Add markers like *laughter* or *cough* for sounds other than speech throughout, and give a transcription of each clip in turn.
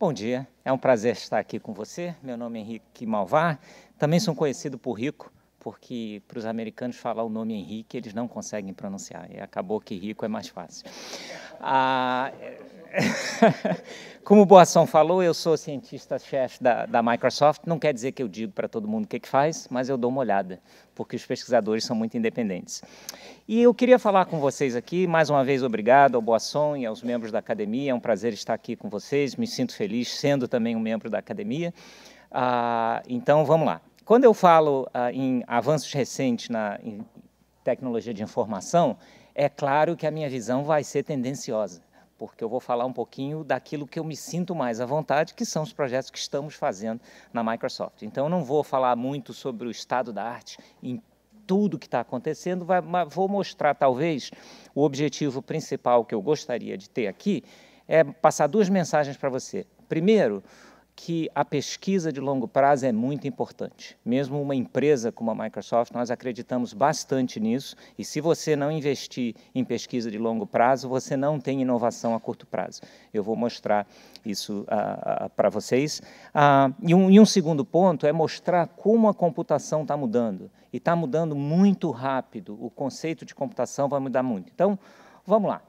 Bom dia, é um prazer estar aqui com você. Meu nome é Henrique Malvar, também sou conhecido por Rico, porque para os americanos falar o nome Henrique eles não conseguem pronunciar, e acabou que Rico é mais fácil. Ah, *laughs* como o Boação falou, eu sou cientista-chefe da, da, Microsoft. Não quer dizer que eu digo para todo mundo o que, que faz, mas eu dou uma olhada, porque os pesquisadores são muito independentes. E eu queria falar com vocês aqui, mais uma vez, obrigado ao Boação e aos membros da academia. É um prazer estar aqui com vocês. Me sinto feliz sendo também um membro da academia. Ah, então, vamos lá. Quando eu falo ah, em avanços recentes na em tecnologia de informação, é claro que a minha visão vai ser tendenciosa porque eu vou falar um pouquinho daquilo que eu me sinto mais à vontade, que são os projetos que estamos fazendo na Microsoft. Então, eu não vou falar muito sobre o estado da arte em tudo que está acontecendo, mas vou mostrar talvez o objetivo principal que eu gostaria de ter aqui, é passar duas mensagens para você. Primeiro, que a pesquisa de longo prazo é muito importante. Mesmo uma empresa como a Microsoft, nós acreditamos bastante nisso, e se você não investir em pesquisa de longo prazo, você não tem inovação a curto prazo. Eu vou mostrar isso uh, ah, uh, ah, ah, para vocês. Uh, e, um, e um segundo ponto é mostrar como a computação está mudando, e está mudando muito rápido, o conceito de computação vai mudar muito. Então, vamos lá.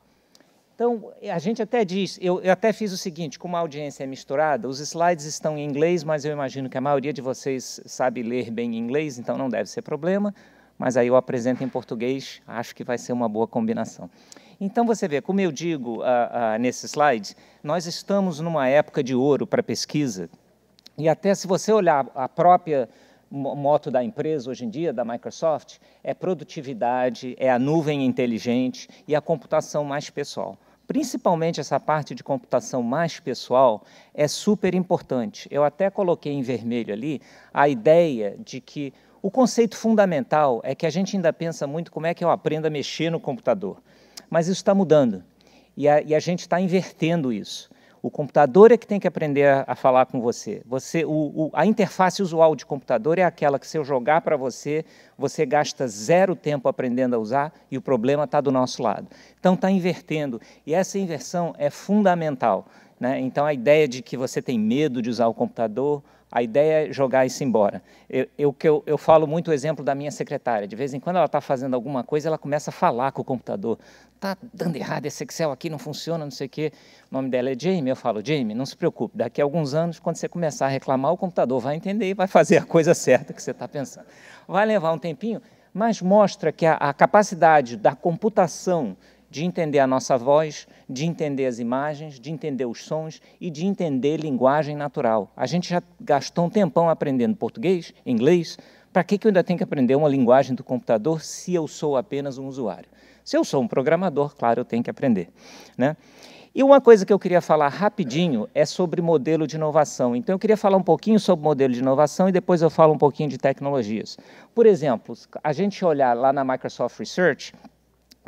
Então, a gente até diz, eu, eu, até fiz o seguinte, como a audiência é misturada, os slides estão em inglês, mas eu imagino que a maioria de vocês sabe ler bem inglês, então não deve ser problema, mas aí eu apresento em português, acho que vai ser uma boa combinação. Então, você vê, como eu digo uh, uh, nesse slide, nós estamos numa época de ouro para pesquisa, e até se você olhar a própria moto da empresa hoje em dia, da Microsoft, é produtividade, é a nuvem inteligente e a computação mais pessoal principalmente essa parte de computação mais pessoal, é super importante. Eu até coloquei em vermelho ali a ideia de que o conceito fundamental é que a gente ainda pensa muito como é que eu aprendo a mexer no computador. Mas isso está mudando e a, e a gente está invertendo isso. O computador é que tem que aprender a, a falar com você. Você, o, o, a interface usual de computador é aquela que se eu jogar para você, você gasta zero tempo aprendendo a usar e o problema está do nosso lado. Então está invertendo e essa inversão é fundamental. Né? Então, a ideia de que você tem medo de usar o computador, a ideia é jogar isso embora. Eu, eu, eu, falo muito o exemplo da minha secretária. De vez em quando ela está fazendo alguma coisa, ela começa a falar com o computador. Está dando errado, esse Excel aqui não funciona, não sei o quê. O nome dela é Jamie. Eu falo, Jamie, não se preocupe. Daqui a alguns anos, quando você começar a reclamar, o computador vai entender e vai fazer a coisa certa que você está pensando. Vai levar um tempinho, mas mostra que a, a capacidade da computação de entender a nossa voz, de entender as imagens, de entender os sons e de entender linguagem natural. A gente já gastou um tempão aprendendo português, inglês, para que, que eu ainda tenho que aprender uma linguagem do computador se eu sou apenas um usuário? Se eu sou um programador, claro, eu tenho que aprender. Né? E uma coisa que eu queria falar rapidinho é sobre modelo de inovação. Então, eu queria falar um pouquinho sobre modelo de inovação e depois eu falo um pouquinho de tecnologias. Por exemplo, a gente olhar lá na Microsoft Research,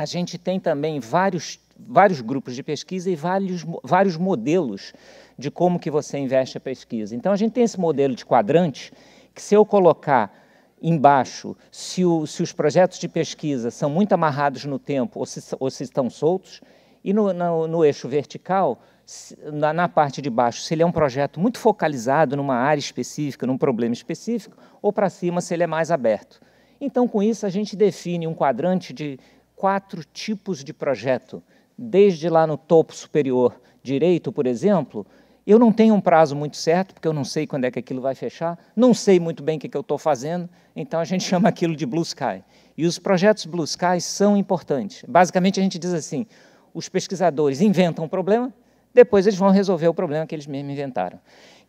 a gente tem também vários, vários grupos de pesquisa e vários, vários modelos de como que você investe a pesquisa. Então, a gente tem esse modelo de quadrante, que se eu colocar embaixo, se, o, se os projetos de pesquisa são muito amarrados no tempo ou se, ou se estão soltos, e no, no, no eixo vertical, se, na, na parte de baixo, se ele é um projeto muito focalizado numa área específica, num problema específico, ou para cima, se ele é mais aberto. Então, com isso, a gente define um quadrante de quatro tipos de projeto, desde lá no topo superior direito, por exemplo, eu não tenho um prazo muito certo, porque eu não sei quando é que aquilo vai fechar, não sei muito bem o que, é que eu estou fazendo, então a gente *laughs* chama aquilo de Blue Sky. E os projetos Blue Sky são importantes. Basicamente, a gente diz assim: os pesquisadores inventam um problema, depois eles vão resolver o problema que eles mesmos inventaram.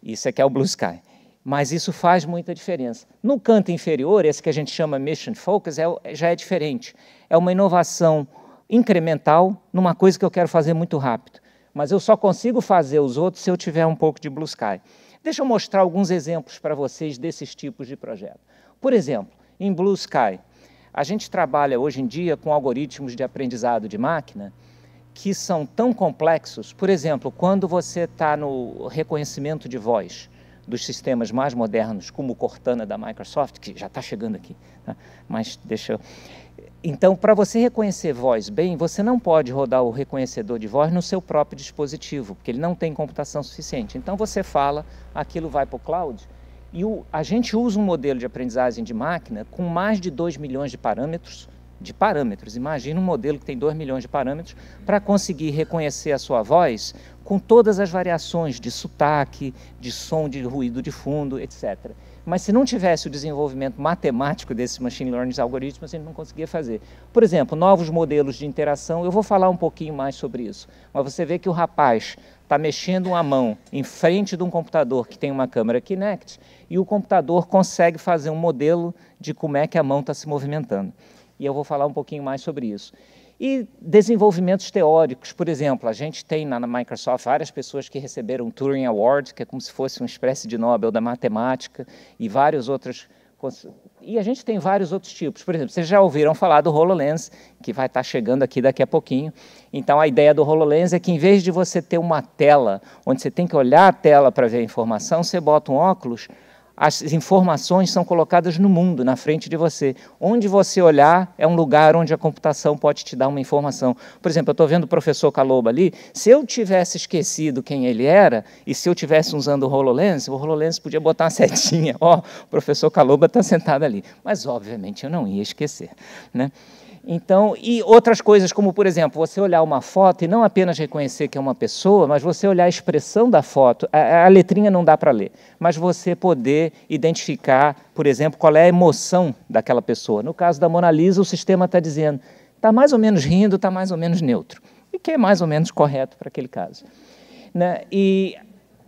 Isso é que é o Blue Sky mas isso faz muita diferença. No canto inferior, esse que a gente chama Mission Focus, é, já é diferente. É uma inovação incremental numa coisa que eu quero fazer muito rápido. Mas eu só consigo fazer os outros se eu tiver um pouco de Blue Sky. Deixa eu mostrar alguns exemplos para vocês desses tipos de projeto. Por exemplo, em Blue Sky, a gente trabalha hoje em dia com algoritmos de aprendizado de máquina que são tão complexos. Por exemplo, quando você está no reconhecimento de voz, dos sistemas mais modernos, como o Cortana da Microsoft, que já está chegando aqui, né? mas deixa eu... Então, para você reconhecer voz bem, você não pode rodar o reconhecedor de voz no seu próprio dispositivo, porque ele não tem computação suficiente. Então, você fala, aquilo vai para o cloud, e o, a gente usa um modelo de aprendizagem de máquina com mais de 2 milhões de parâmetros, de parâmetros. Imagina um modelo que tem 2 milhões de parâmetros para conseguir reconhecer a sua voz com todas as variações de sotaque, de som, de ruído de fundo, etc. Mas se não tivesse o desenvolvimento matemático desses machine learning algoritmos, gente não conseguia fazer. Por exemplo, novos modelos de interação, eu vou falar um pouquinho mais sobre isso. Mas você vê que o rapaz está mexendo uma mão em frente de um computador que tem uma câmera Kinect e o computador consegue fazer um modelo de como é que a mão está se movimentando. E eu vou falar um pouquinho mais sobre isso. E desenvolvimentos teóricos, por exemplo, a gente tem na Microsoft várias pessoas que receberam o Turing Award, que é como se fosse uma espécie de Nobel da matemática, e vários outros e a gente tem vários outros tipos. Por exemplo, vocês já ouviram falar do HoloLens, que vai estar tá chegando aqui daqui a pouquinho. Então, a ideia do HoloLens é que, em vez de você ter uma tela, onde você tem que olhar a tela para ver a informação, você bota um óculos as informações são colocadas no mundo, na frente de você. Onde você olhar é um lugar onde a computação pode te dar uma informação. Por exemplo, eu estou vendo o professor Caloba ali. Se eu tivesse esquecido quem ele era e se eu tivesse usando o HoloLens, o HoloLens podia botar uma *laughs* setinha. Ó, oh, o professor Caloba está sentado ali. Mas, obviamente, eu não ia esquecer. Né? Então, e outras coisas, como por exemplo, você olhar uma foto e não apenas reconhecer que é uma pessoa, mas você olhar a expressão da foto, a, a letrinha não dá para ler, mas você poder identificar, por exemplo, qual é a emoção daquela pessoa. No caso da Mona Lisa, o sistema está dizendo, está mais ou menos rindo, está mais ou menos neutro, e que é mais ou menos correto para aquele caso. Né? E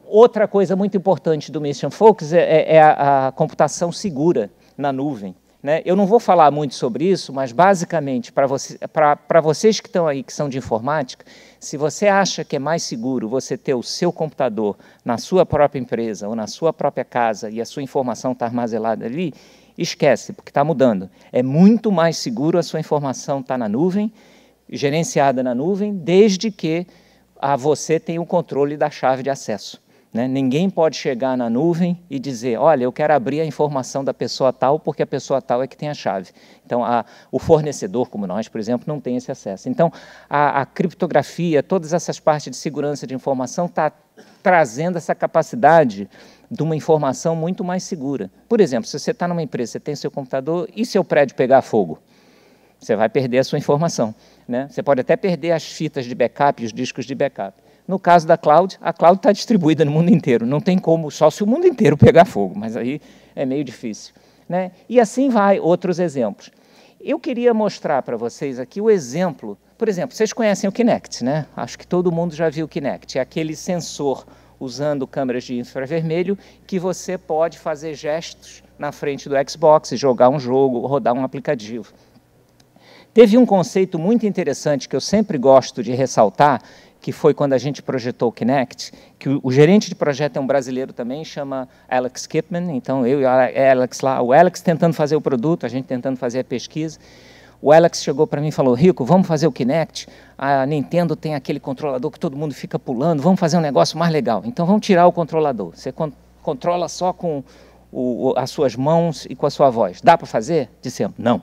outra coisa muito importante do Mission Focus é, é, é a, a computação segura na nuvem. Né? Eu não vou falar muito sobre isso, mas basicamente, para você, vocês que estão aí, que são de informática, se você acha que é mais seguro você ter o seu computador na sua própria empresa ou na sua própria casa e a sua informação está armazenada ali, esquece, porque está mudando. É muito mais seguro a sua informação estar tá na nuvem, gerenciada na nuvem, desde que a você tenha o controle da chave de acesso. Né? Ninguém pode chegar na nuvem e dizer, olha, eu quero abrir a informação da pessoa tal, porque a pessoa tal é que tem a chave. Então, a, o fornecedor, como nós, por exemplo, não tem esse acesso. Então, a, a criptografia, todas essas partes de segurança de informação, está trazendo essa capacidade de uma informação muito mais segura. Por exemplo, se você está numa empresa, você tem seu computador e seu prédio pegar fogo, você vai perder a sua informação. Né? Você pode até perder as fitas de backup, os discos de backup. No caso da cloud, a cloud está distribuída no mundo inteiro. Não tem como, só se o mundo inteiro pegar fogo, mas aí é meio difícil. Né? E assim vai outros exemplos. Eu queria mostrar para vocês aqui o exemplo. Por exemplo, vocês conhecem o Kinect, né? Acho que todo mundo já viu o Kinect. É aquele sensor usando câmeras de infravermelho que você pode fazer gestos na frente do Xbox, jogar um jogo, rodar um aplicativo. Teve um conceito muito interessante que eu sempre gosto de ressaltar, que foi quando a gente projetou o Kinect, que o, o, gerente de projeto é um brasileiro também, chama Alex Kipman, então eu e é Alex lá, o Alex tentando fazer o produto, a gente tentando fazer a pesquisa. O Alex chegou para mim e falou: Rico, vamos fazer o Kinect? A Nintendo tem aquele controlador que todo mundo fica pulando, vamos fazer um negócio mais legal. Então vamos tirar o controlador. Você con controla só com o, o, as suas mãos e com a sua voz. Dá para fazer? Dissemos: não.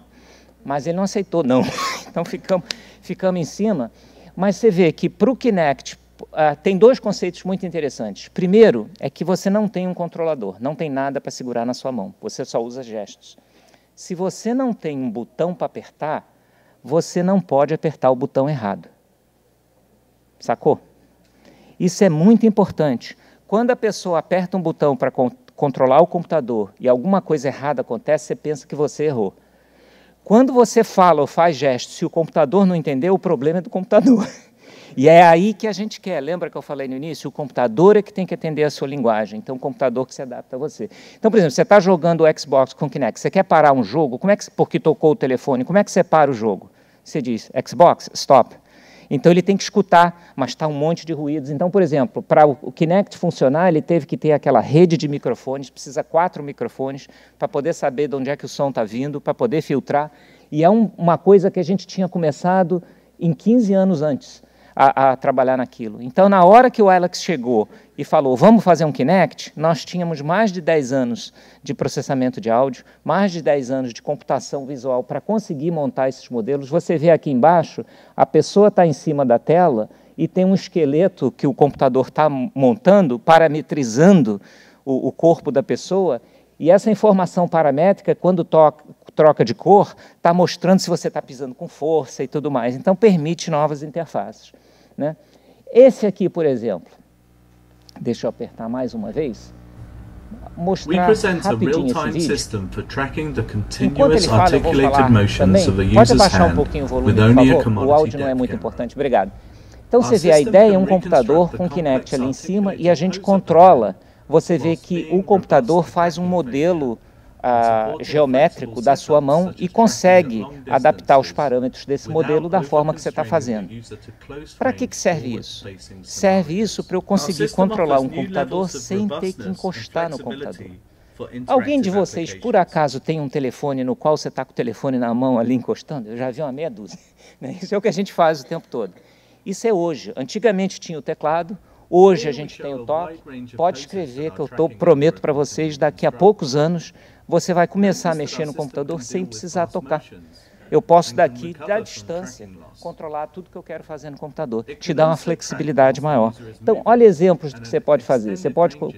Mas ele não aceitou, não. *laughs* então ficamos, ficamos em cima. Mas você vê que para o Kinect uh, tem dois conceitos muito interessantes. Primeiro é que você não tem um controlador, não tem nada para segurar na sua mão, você só usa gestos. Se você não tem um botão para apertar, você não pode apertar o botão errado. Sacou? Isso é muito importante. Quando a pessoa aperta um botão para con controlar o computador e alguma coisa errada acontece, você pensa que você errou. Quando você fala ou faz gestos, se o computador não entender, o problema é do computador. *laughs* E é aí que a gente quer. Lembra que eu falei no início? O computador é que tem que atender a sua linguagem. Então, o computador que se adapta a você. Então, por exemplo, você está jogando o Xbox com o Kinect. Você quer parar um jogo? Como é que, porque tocou o telefone, como é que você para o jogo? Você diz, Xbox, stop. Então ele tem que escutar, mas está um monte de ruídos. Então, por exemplo, para o Kinect funcionar, ele teve que ter aquela rede de microfones, precisa quatro microfones para poder saber de onde é que o som está vindo, para poder filtrar. E é um, uma coisa que a gente tinha começado em 15 anos antes a, a, trabalhar naquilo. Então, na hora que o Alex chegou e falou, vamos fazer um Kinect, nós tínhamos mais de 10 anos de processamento de áudio, mais de 10 anos de computação visual para conseguir montar esses modelos. Você vê aqui embaixo, a pessoa está em cima da tela e tem um esqueleto que o computador está montando, parametrizando o, o corpo da pessoa, e essa informação paramétrica, quando toca, troca de cor, está mostrando se você está pisando com força e tudo mais. Então, permite novas interfaces. Né? Esse aqui, por exemplo, deixa eu apertar mais uma vez. Mostrar rapidinho esse Enquanto ele fala, vou falar também. Pode baixar um pouquinho o volume, por favor? O áudio não é muito importante, obrigado. Então você vê a ideia é um computador com Kinect ali em cima e a gente controla. Você vê que o computador faz um modelo geométrico da sua mão e consegue adaptar os parâmetros desse modelo da forma que você está fazendo. Para que, que serve isso? Serve isso para eu conseguir controlar um computador sem ter que encostar no computador. Alguém de vocês, por acaso, tem um telefone no qual você está com o telefone na mão ali encostando? Eu já vi uma meia dúzia. *laughs* Né? Isso é o que a gente faz o tempo todo. Isso é hoje. Antigamente tinha o teclado, Hoje a gente tem o toque. Pode escrever que eu tô, prometo para vocês, daqui a poucos anos você vai começar a mexer no computador sem precisar tocar. Eu posso daqui, da distância, controlar tudo que eu quero fazer no computador, te dá uma flexibilidade né? maior. Então, olha exemplos do que você pode fazer. Você pode co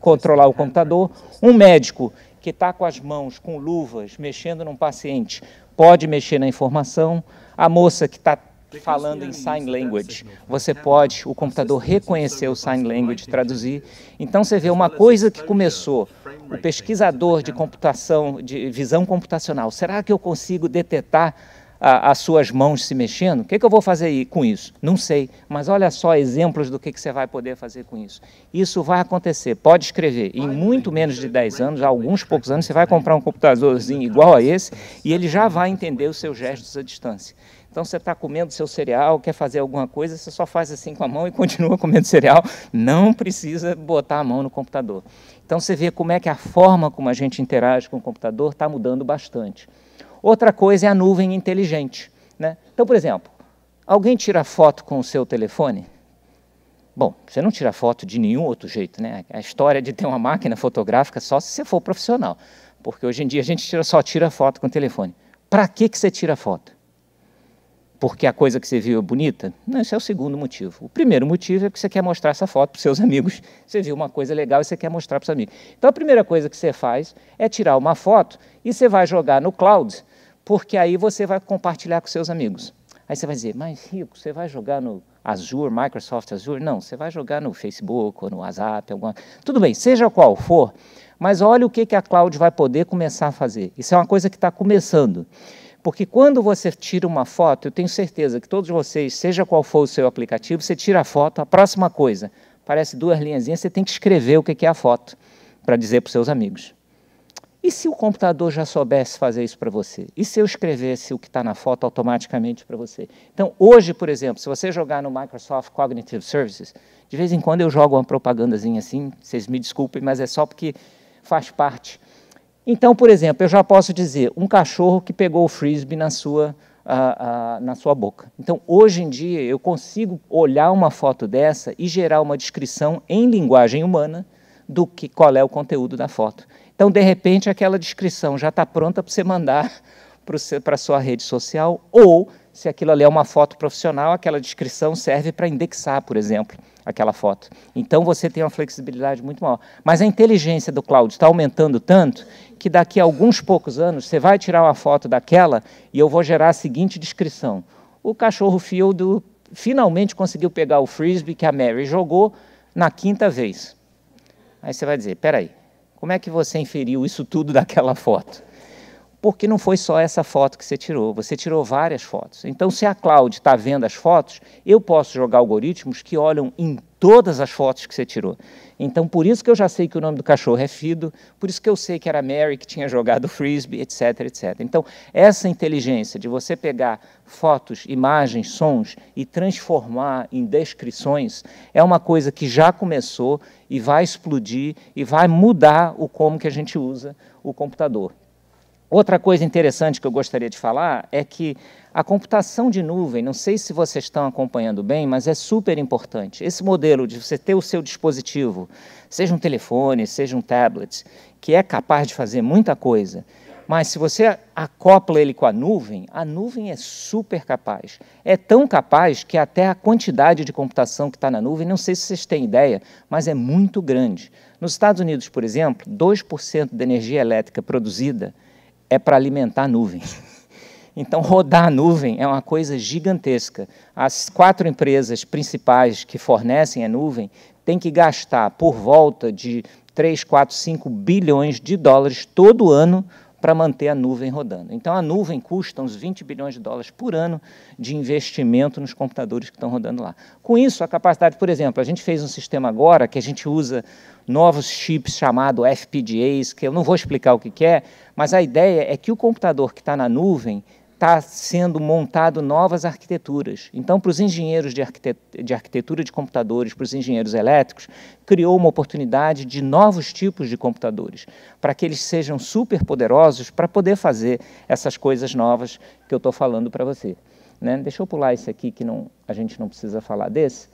controlar o computador. Um médico que está com as mãos com luvas mexendo num paciente pode mexer na informação. A moça que está falando em sign language. Você pode, o computador reconhecer o sign language, traduzir. Então você vê uma coisa que começou o pesquisador de computação, de visão computacional, será que eu consigo detectar a, as suas mãos se mexendo? O que, que eu vou fazer aí com isso? Não sei, mas olha só exemplos do que, que você vai poder fazer com isso. Isso vai acontecer, pode escrever. Em muito menos de 10 anos, alguns poucos anos, você vai comprar um computadorzinho igual a esse e ele já vai entender os seus gestos à distância. Então você está comendo seu cereal, quer fazer alguma coisa, você só faz assim com a mão e continua comendo cereal. Não precisa botar a mão no computador. Então você vê como é que a forma como a gente interage com o computador está mudando bastante. Outra coisa é a nuvem inteligente. Né? Então, por exemplo, alguém tira foto com o seu telefone? Bom, você não tira foto de nenhum outro jeito, né? A história de ter uma máquina fotográfica só se você for profissional, porque hoje em dia a gente tira, só tira foto com o telefone. Para que, que você tira foto? porque a coisa que você viu é bonita? Não, esse é o segundo motivo. O primeiro motivo é porque você quer mostrar essa foto para os seus *laughs* amigos. Você viu uma coisa legal e você quer mostrar para os amigos. Então a primeira coisa que você faz é tirar uma foto e você vai jogar no cloud, porque aí você vai compartilhar com seus amigos. Aí você vai dizer, mas Rico, você vai jogar no Azure, Microsoft Azure? Não, você vai jogar no Facebook ou no WhatsApp, alguma... tudo bem, seja qual for, mas olha o que, que a cloud vai poder começar a fazer. Isso é uma coisa que está começando. Porque quando você tira uma foto, eu tenho certeza que todos vocês, seja qual for o seu aplicativo, você tira a foto, a próxima coisa, parece duas linhazinhas, você tem que escrever o que é a foto para dizer para os seus amigos. E se o computador já soubesse fazer isso para você? E se eu escrevesse o que está na foto automaticamente para você? Então, hoje, por exemplo, se você jogar no Microsoft Cognitive Services, de vez em quando eu jogo uma propagandazinha assim, vocês me desculpem, mas é só porque faz parte então, por exemplo, eu já posso dizer um cachorro que pegou o frisbee na sua, na sua boca. Então, hoje em dia, eu consigo olhar uma foto dessa e gerar uma descrição em linguagem humana do que qual é o conteúdo da foto. Então, de repente, aquela descrição já está pronta para você mandar *laughs* para a sua rede social, ou, se aquilo ali é uma foto profissional, aquela descrição serve para indexar, por exemplo, aquela foto. Então, você tem uma flexibilidade muito maior. Mas a inteligência do cloud está aumentando tanto que daqui a alguns poucos anos você vai tirar uma foto daquela e eu vou gerar a seguinte descrição. O cachorro fieldo finalmente conseguiu pegar o frisbee que a Mary jogou na quinta vez. Aí você vai dizer, peraí, como é que você inferiu isso tudo daquela foto? porque não foi só essa foto que você tirou, você tirou várias fotos. Então, se a cloud está vendo as fotos, eu posso jogar algoritmos que olham em todas as fotos que você tirou. Então, por isso que eu já sei que o nome do cachorro é Fido, por isso que eu sei que era Mary que tinha jogado *laughs* frisbee, etc, etc. Então, essa inteligência de você pegar fotos, imagens, sons e transformar em descrições é uma coisa que já começou e vai explodir e vai mudar o como que a gente usa o computador. Outra coisa interessante que eu gostaria de falar é que a computação de nuvem, não sei se vocês estão acompanhando bem, mas é super importante. Esse modelo de você ter o seu dispositivo, seja um telefone, seja um tablet, que é capaz de fazer muita coisa, mas se você acopla ele com a nuvem, a nuvem é super capaz. É tão capaz que até a quantidade de computação que está na nuvem, não sei se vocês têm ideia, mas é muito grande. Nos Estados Unidos, por exemplo, 2% da energia elétrica produzida é para alimentar a nuvem. Então, rodar a nuvem é uma coisa gigantesca. As quatro empresas principais que fornecem a nuvem têm que gastar por volta de 3, 4, 5 bilhões de dólares todo ano para manter a nuvem rodando. Então, a nuvem custa uns 20 bilhões de dólares por ano de investimento nos computadores que estão rodando lá. Com isso, a capacidade, por exemplo, a gente fez um sistema agora que a gente usa novos chips chamado FPGAs, que eu não vou explicar o que, que é, mas a ideia é que o computador que está na nuvem está sendo montado novas arquiteturas. Então, para os engenheiros de, arquitet de arquitetura de computadores, para os engenheiros elétricos, criou uma oportunidade de novos tipos de computadores, para que eles sejam super poderosos para poder fazer essas coisas novas que eu estou falando para você. Né? Deixa eu pular esse aqui que não, a gente não precisa falar desse.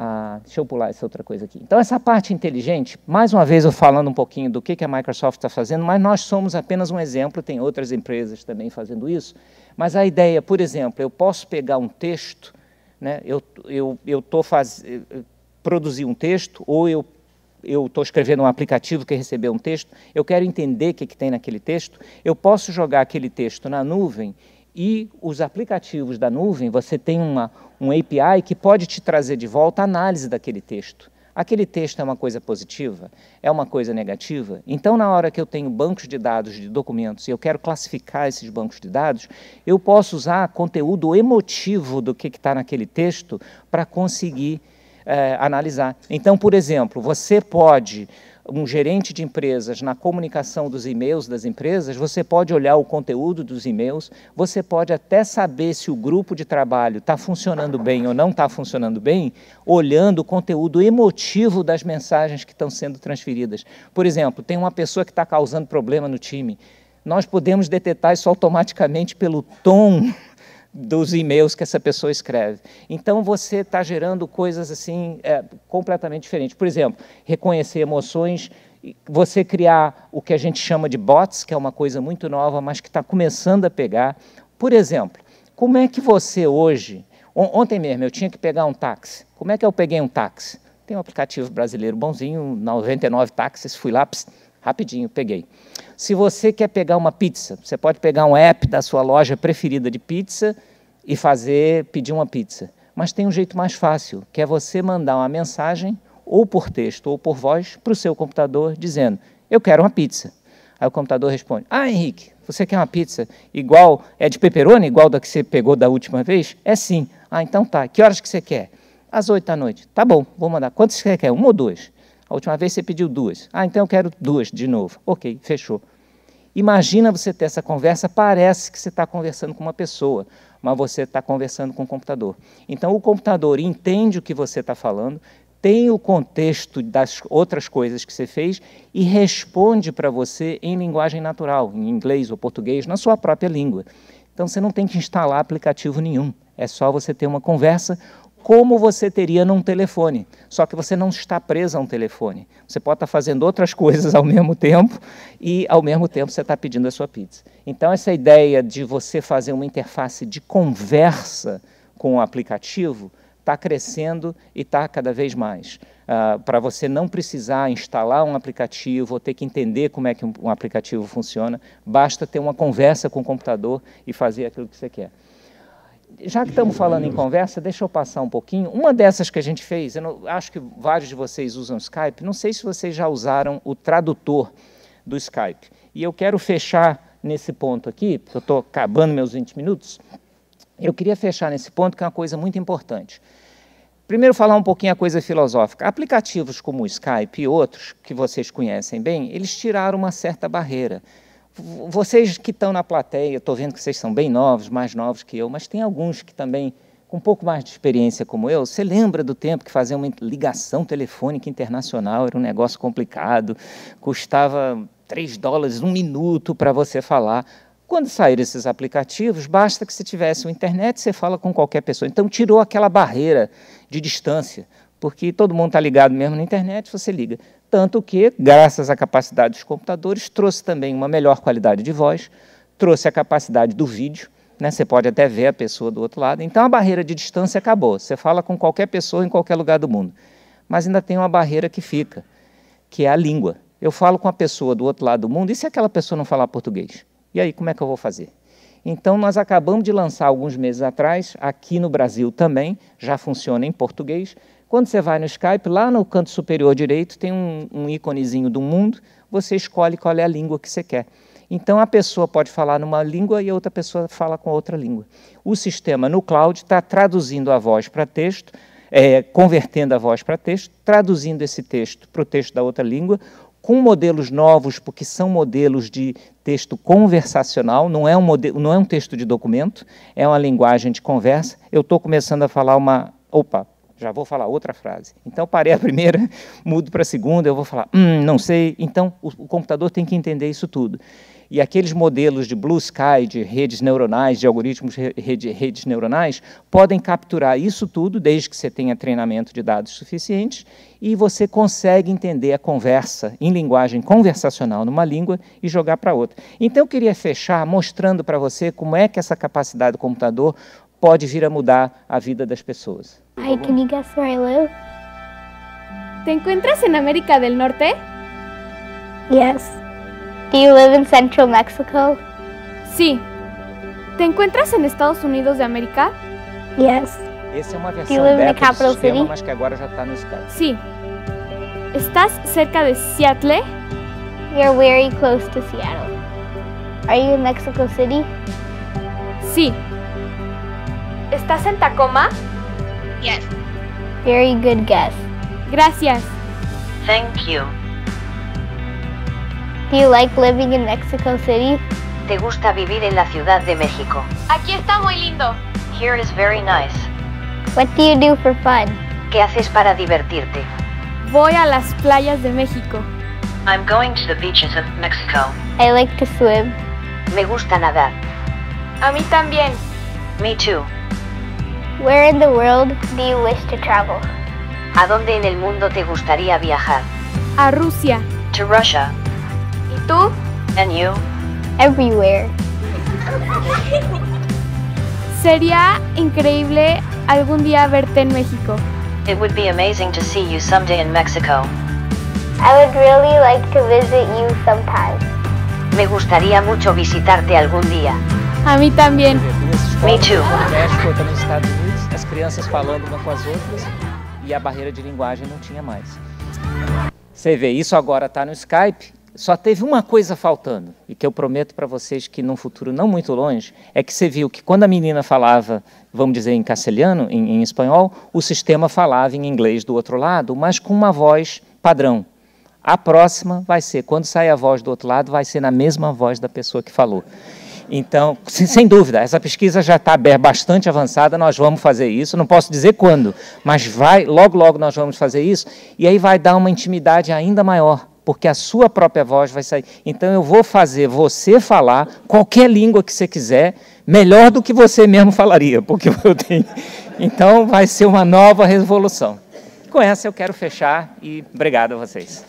Ah, deixa eu pular essa outra coisa aqui. Então, essa parte inteligente, mais uma vez eu falando um pouquinho do que, que a Microsoft está fazendo, mas nós somos apenas um exemplo, tem outras empresas também fazendo isso. Mas a ideia, por exemplo, eu posso pegar um texto, né, eu estou eu, eu faz, eh, eh, produzir um texto, ou eu eu estou escrevendo um aplicativo que recebeu um texto, eu quero entender o que, que tem naquele texto, eu posso jogar aquele texto na nuvem e os aplicativos da nuvem, você tem uma, um API que pode te trazer de volta a análise daquele texto. Aquele texto é uma coisa positiva? É uma coisa negativa? Então, na hora que eu tenho bancos de dados de documentos e eu quero classificar esses bancos de dados, eu posso usar conteúdo emotivo do que está naquele texto para conseguir é, analisar. Então, por exemplo, você pode um gerente de empresas na comunicação dos e-mails das empresas, você pode olhar o conteúdo dos e-mails, você pode até saber se o grupo de trabalho está funcionando bem ou não está funcionando bem, olhando o conteúdo emotivo das mensagens que estão sendo transferidas. Por exemplo, tem uma pessoa que está causando problema no time. Nós podemos detectar isso automaticamente pelo tom dos e-mails que essa pessoa escreve. Então você está gerando coisas assim é, completamente diferentes. Por exemplo, reconhecer emoções, você criar o que a gente chama de bots, que é uma coisa muito nova, mas que está começando a pegar. Por exemplo, como é que você hoje, ontem mesmo eu tinha que pegar um táxi, como é que eu peguei um táxi? Tem um aplicativo brasileiro bonzinho, 99 táxis, fui lá, pss, rapidinho, peguei. Se você quer pegar uma pizza, você pode pegar um app da sua loja preferida de pizza e fazer pedir uma pizza. Mas tem um jeito mais fácil, que é você mandar uma mensagem ou por texto ou por voz para o seu computador dizendo: "Eu quero uma pizza". Aí o computador responde: "Ah, Henrique, você quer uma pizza igual é de pepperoni, igual da que você pegou da última vez?" É sim. Ah, então tá. Que horas que você quer? Às oito da noite. Tá bom, vou mandar. Quantos você quer? Uma ou duas? A última vez você pediu duas. Ah, então eu quero duas de novo. Ok, fechou. Imagina você ter essa conversa, parece que você está conversando com uma pessoa, mas você está conversando com o computador. Então o computador entende o que você está falando, tem o contexto das outras coisas que você fez e responde para você em linguagem natural, em inglês ou português, na sua própria língua. Então você não tem que instalar aplicativo nenhum. É só você ter uma conversa como você teria num telefone. Só que você não está preso a um telefone. Você pode estar fazendo outras *laughs* coisas ao mesmo tempo e, ao mesmo tempo, você está pedindo a sua pizza. Então, essa ideia de você fazer uma interface de conversa com o aplicativo está crescendo e está cada vez mais. Uh, para você não precisar instalar um aplicativo ou ter que entender como é que um, um aplicativo funciona, basta ter uma conversa com o computador e fazer aquilo que você quer já que estamos falando em conversa, deixa eu passar um pouquinho. Uma dessas que a gente fez, eu não, acho que vários de vocês usam Skype, não sei se vocês já usaram o tradutor do Skype. E eu quero fechar nesse ponto aqui, porque eu estou acabando meus 20 minutos. Eu queria fechar nesse ponto, que é uma coisa muito importante. Primeiro, falar um pouquinho a coisa filosófica. Aplicativos como o Skype e outros que vocês conhecem bem, eles tiraram uma certa barreira vocês que estão na plateia, estou vendo que vocês são bem novos, mais novos que eu, mas tem alguns que também, com um pouco mais de experiência como eu, você lembra do tempo que fazer uma ligação telefônica internacional era um negócio complicado, custava 3 dólares um minuto para você falar. Quando saíram esses aplicativos, basta que você tivesse uma internet, você fala com qualquer pessoa. Então, tirou aquela barreira de distância, porque todo mundo está ligado mesmo na internet, você liga. Tanto que, graças à capacidade dos computadores, trouxe também uma melhor qualidade de voz, trouxe a capacidade do vídeo, né? você pode até ver a pessoa do outro lado. Então a barreira de distância acabou, você fala com qualquer pessoa em qualquer lugar do mundo. Mas ainda tem uma barreira que fica, que é a língua. Eu falo com a pessoa do outro lado do mundo, e se aquela pessoa não falar português? E aí, como é que eu vou fazer? Então, nós acabamos de lançar alguns meses atrás, aqui no Brasil também, já funciona em português, quando você vai no Skype, lá no canto superior direito tem um, um íconezinho do mundo, você escolhe qual é a língua que você quer. Então a pessoa pode falar numa língua e a outra pessoa fala com outra língua. O sistema no cloud está traduzindo a voz para texto, é, convertendo a voz para texto, traduzindo esse texto para o texto da outra língua, com modelos novos, porque são modelos de texto conversacional, não é um, modelo, não é um texto de documento, é uma linguagem de conversa. Eu estou começando a falar uma. Opa, já vou falar outra frase. Então parei a primeira, *laughs* mudo para a segunda, eu vou falar, hum, não sei. Então o, o computador tem que entender isso tudo. E aqueles modelos de blue sky, de redes neuronais, de algoritmos de redes neuronais, podem capturar isso tudo, desde que você tenha treinamento de dados suficientes, e você consegue entender a conversa em linguagem conversacional numa língua e jogar para outra. Então eu queria fechar mostrando para você como é que essa capacidade do computador puede vir a mudar a vida das pessoas. Hi, can you guess where I live? ¿Te encuentras en América del Norte? Yes. Do you live in Central Mexico? Sí. ¿Te encuentras en Estados Unidos de América? Yes. ¿Vives es una versão de capital, sistema, que está ¿Estás cerca de Seattle? You're very close to Seattle. Are you in Mexico City? Sí. ¿Estás en Tacoma? Yes. Very good guess. Gracias. Thank you. Do you like living in Mexico City? ¿Te gusta vivir en la Ciudad de México? Aquí está muy lindo. Here is very nice. What do you do for fun? ¿Qué haces para divertirte? Voy a las playas de México. I'm going to the beaches of Mexico. I like to swim. Me gusta nadar. A mí también. Me too. Where in the world do you wish to travel? ¿A dónde en el mundo te gustaría viajar? A Rusia. To Russia. ¿Y tú? And you? Everywhere. Sería increíble algún día verte en México. It would be amazing to see you someday in Mexico. I would really like to visit you sometime. Me gustaría mucho visitarte algún día. A mí también. Me too. as crianças falando uma com as outras e a barreira de linguagem não tinha mais. Você vê, isso agora está no Skype, só teve uma coisa faltando, e que eu prometo para vocês que num futuro não muito longe, é que você viu que quando a menina falava, vamos dizer, em castelhano, em, em espanhol, o sistema falava em inglês do outro lado, mas com uma voz padrão. A próxima vai ser, quando sair a voz do outro lado, vai ser na mesma voz da pessoa que falou. Então, sem dúvida, essa pesquisa já está bastante avançada, nós vamos fazer isso, não posso dizer quando, mas vai, logo, logo nós vamos fazer isso, e aí vai dar uma intimidade ainda maior, porque a sua própria voz vai sair. Então, eu vou fazer você falar qualquer língua que você quiser, melhor do que você mesmo falaria, porque eu tenho. Então, vai ser uma nova revolução. Com essa eu quero fechar e obrigado a vocês.